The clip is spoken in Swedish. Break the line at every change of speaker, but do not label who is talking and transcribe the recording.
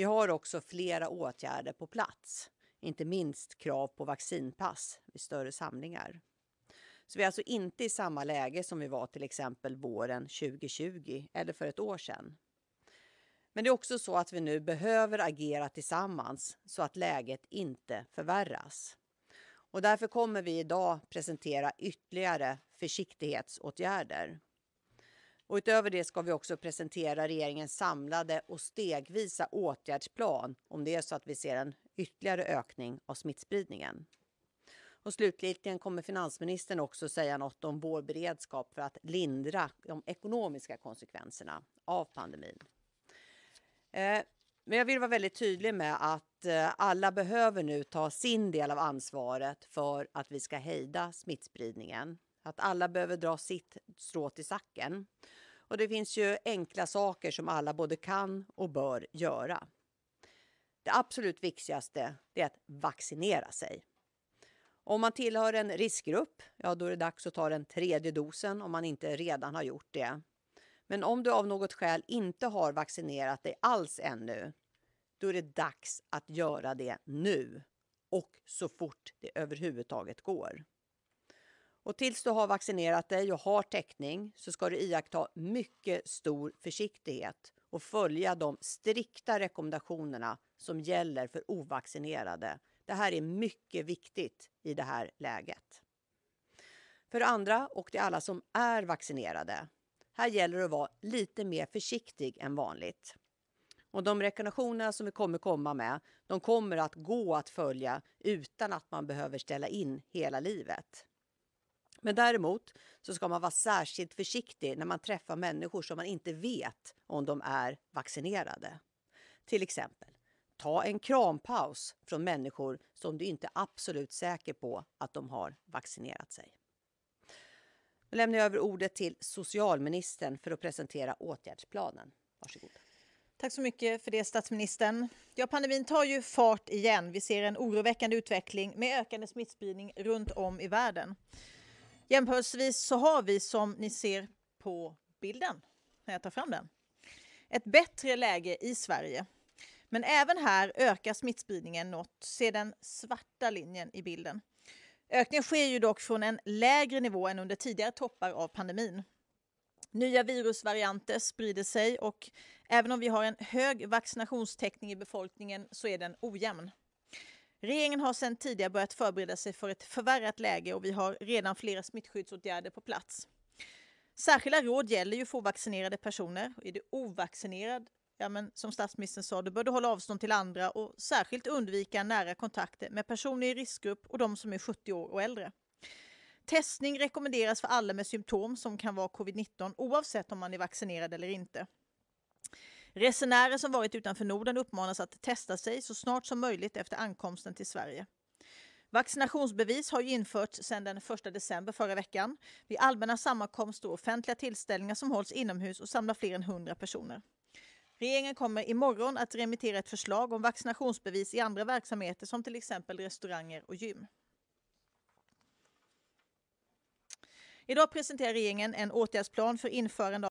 Vi har också flera åtgärder på plats, inte minst krav på vaccinpass vid större samlingar. Så vi är alltså inte i samma läge som vi var till exempel våren 2020 eller för ett år sedan. Men det är också så att vi nu behöver agera tillsammans så att läget inte förvärras. Och därför kommer vi idag presentera ytterligare försiktighetsåtgärder. Och utöver det ska vi också presentera regeringens samlade och stegvisa åtgärdsplan om det är så att vi ser en ytterligare ökning av smittspridningen. Och slutligen kommer finansministern också säga något om vår beredskap för att lindra de ekonomiska konsekvenserna av pandemin. Eh, men jag vill vara väldigt tydlig med att eh, alla behöver nu ta sin del av ansvaret för att vi ska hejda smittspridningen. Att alla behöver dra sitt strå till sacken. Och det finns ju enkla saker som alla både kan och bör göra. Det absolut viktigaste är att vaccinera sig. Om man tillhör en riskgrupp, ja då är det dags att ta den tredje dosen om man inte redan har gjort det. Men om du av något skäl inte har vaccinerat dig alls ännu, då är det dags att göra det nu och så fort det överhuvudtaget går. Och tills du har vaccinerat dig och har täckning så ska du iaktta mycket stor försiktighet och följa de strikta rekommendationerna som gäller för ovaccinerade. Det här är mycket viktigt i det här läget. För andra och till alla som är vaccinerade. Här gäller det att vara lite mer försiktig än vanligt. Och de rekommendationer som vi kommer komma med, de kommer att gå att följa utan att man behöver ställa in hela livet. Men däremot så ska man vara särskilt försiktig när man träffar människor som man inte vet om de är vaccinerade. Till exempel, ta en krampaus från människor som du inte är absolut säker på att de har vaccinerat sig. Nu lämnar jag över ordet till socialministern för att presentera åtgärdsplanen. Varsågod. Tack så mycket
för det, statsministern. Ja, pandemin tar ju fart igen. Vi ser en oroväckande utveckling med ökande smittspridning runt om i världen. Jämförelsevis så har vi, som ni ser på bilden när jag tar fram den, ett bättre läge i Sverige. Men även här ökar smittspridningen något. Se den svarta linjen i bilden. Ökningen sker ju dock från en lägre nivå än under tidigare toppar av pandemin. Nya virusvarianter sprider sig och även om vi har en hög vaccinationstäckning i befolkningen så är den ojämn. Regeringen har sedan tidigare börjat förbereda sig för ett förvärrat läge och vi har redan flera smittskyddsåtgärder på plats. Särskilda råd gäller ju för vaccinerade personer. Är du ovaccinerad, ja, men som statsministern sa, då bör du hålla avstånd till andra och särskilt undvika nära kontakter med personer i riskgrupp och de som är 70 år och äldre. Testning rekommenderas för alla med symptom som kan vara covid-19 oavsett om man är vaccinerad eller inte. Resenärer som varit utanför Norden uppmanas att testa sig så snart som möjligt efter ankomsten till Sverige. Vaccinationsbevis har införts sedan den 1 december förra veckan. Vid allmänna sammankomster och offentliga tillställningar som hålls inomhus och samlar fler än 100 personer. Regeringen kommer imorgon att remittera ett förslag om vaccinationsbevis i andra verksamheter som till exempel restauranger och gym. Idag presenterar regeringen en åtgärdsplan för införande